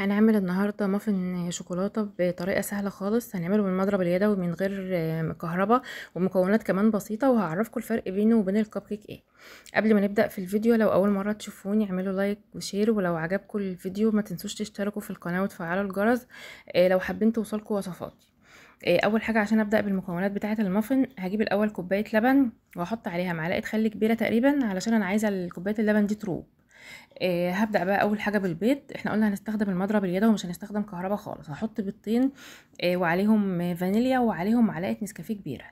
هنعمل النهاردة مافن شوكولاتة بطريقة سهلة خالص هنعمله بالمضرب اليدوي من غير آه، كهرباء ومكونات كمان بسيطة وهعرفكم الفرق بينه وبين الكب كيك ايه قبل ما نبدأ في الفيديو لو اول مرة تشوفوني اعملوا لايك وشير ولو عجبكم الفيديو ما تنسوش تشتركوا في القناة وتفعلوا الجرس آه، لو حابين توصلكم وصفاتي آه، اول حاجه عشان ابدا بالمكونات بتاعه المافن هجيب الاول كوبايه لبن واحط عليها معلقه خل كبيره تقريبا علشان انا عايزه كوبايه اللبن دي تروب آه، هبدا بقى اول حاجه بالبيض احنا قلنا هنستخدم المضرب اليدوي ومش هنستخدم كهربا خالص هحط بيضتين آه، وعليهم فانيليا وعليهم معلقه نسكافيه كبيره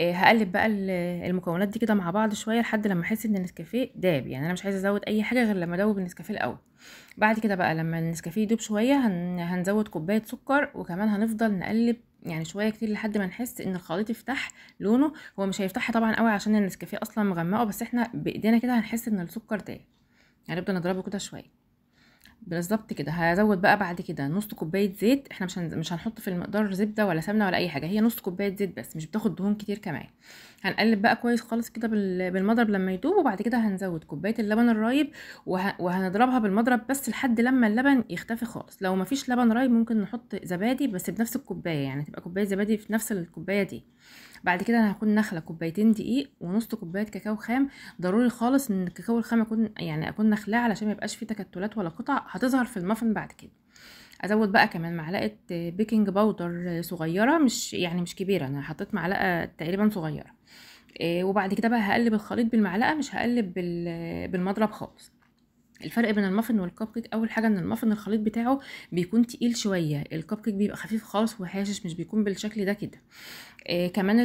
آه، هقلب بقى المكونات دي كده مع بعض شويه لحد لما احس ان النسكافيه داب يعني انا مش عايزه ازود اي حاجه غير لما ادوب النسكافيه الاول بعد كده بقى لما النسكافيه يدوب شويه هنزود كوبايه سكر وكمان هنفضل نقلب يعني شويه كتير لحد ما نحس ان الخليط يفتح لونه هو مش هيفتح طبعا قوي عشان النسكافيه اصلا مغمقه بس احنا بايدينا كده هنحس ان السكر تاني يعني نبدأ نضربه كده شوية بالظبط كده هزود بقى بعد كده نص كوبايه زيت احنا مش مش هنحط في المقدار زبده ولا سمنه ولا اي حاجه هي نص كوبايه زيت بس مش بتاخد دهون كتير كمان هنقلب بقى كويس خالص كده بالمضرب لما يدوب وبعد كده هنزود كوبايه اللبن الرايب وهنضربها بالمضرب بس لحد لما اللبن يختفي خالص لو مفيش لبن رايب ممكن نحط زبادي بس بنفس الكوبايه يعني تبقى كوبايه زبادي في نفس الكوبايه دي بعد كده انا هاخد نخله كوبايتين دقيق ونص كوبايه كاكاو خام ضروري خالص ان الكاكاو الخام اكون يعني اكون نخلاه علشان ما يبقاش فيه تكتلات ولا قطع هتظهر في المافن بعد كده ازود بقى كمان معلقه بيكنج باودر صغيره مش يعني مش كبيره انا حطيت معلقه تقريبا صغيره آه، وبعد كده بقى هقلب الخليط بالمعلقه مش هقلب بالمضرب خالص الفرق بين المافن والكب كيك اول حاجه ان المافن الخليط بتاعه بيكون تقيل شويه الكب كيك بيبقى خفيف خالص وهاشش مش بيكون بالشكل ده كده آه كمان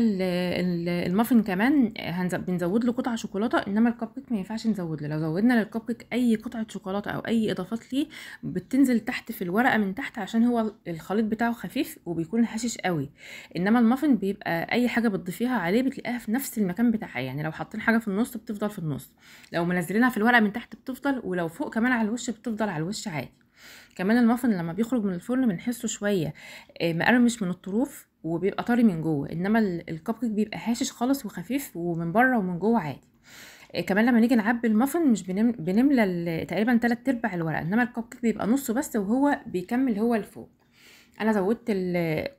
المافن كمان بنزود له قطعه شوكولاته انما الكب كيك ما ينفعش نزود له لو زودنا للكب كيك اي قطعه شوكولاته او اي اضافات ليه بتنزل تحت في الورقه من تحت عشان هو الخليط بتاعه خفيف وبيكون حشش قوي انما المافن بيبقى اي حاجه بتضيفيها عليه بتلاقيها في نفس المكان بتاعها يعني لو حاطين حاجه في النص بتفضل في النص لو منزلينها في الورقه من تحت بتفضل ولو لو فوق كمان على الوش بتفضل على الوش عادي كمان المافن لما بيخرج من الفرن بنحسه شويه آه، مقرمش من الطروف وبيبقى طري من جوه انما الكب كيك بيبقى هاشش خالص وخفيف ومن بره ومن جوه عادي آه، كمان لما نيجي نعبي المافن مش بنملى تقريبا تلات ارباع الورقه انما الكب كيك بيبقى نصه بس وهو بيكمل هو لفوق انا زودت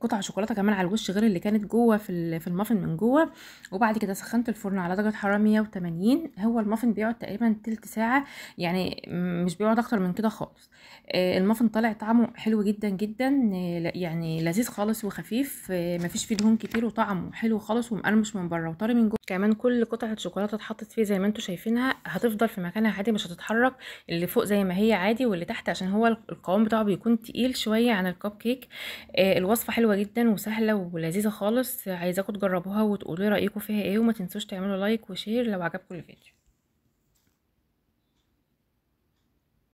قطع شوكولاته كمان على الوش غير اللي كانت جوه في في المافن من جوه وبعد كده سخنت الفرن على درجه حراره 180 هو المافن بيقعد تقريبا تلت ساعه يعني مش بيقعد اكتر من كده خالص آه، المافن طالع طعمه حلو جدا جدا يعني لذيذ خالص وخفيف آه، مفيش فيه دهون كتير وطعمه حلو خالص ومقرمش من بره وطري من جوه كمان كل قطعه شوكولاته اتحطت فيه زي ما انتم شايفينها هتفضل في مكانها عادي مش هتتحرك اللي فوق زي ما هي عادي واللي تحت عشان هو القوام بتاعه بيكون تقيل شويه عن الكب كيك آه، الوصفه حلوه جدا وسهله ولذيذه خالص عايزاكم تجربوها وتقولوا رايكم فيها ايه وما تنسوش تعملوا لايك وشير لو عجبكم الفيديو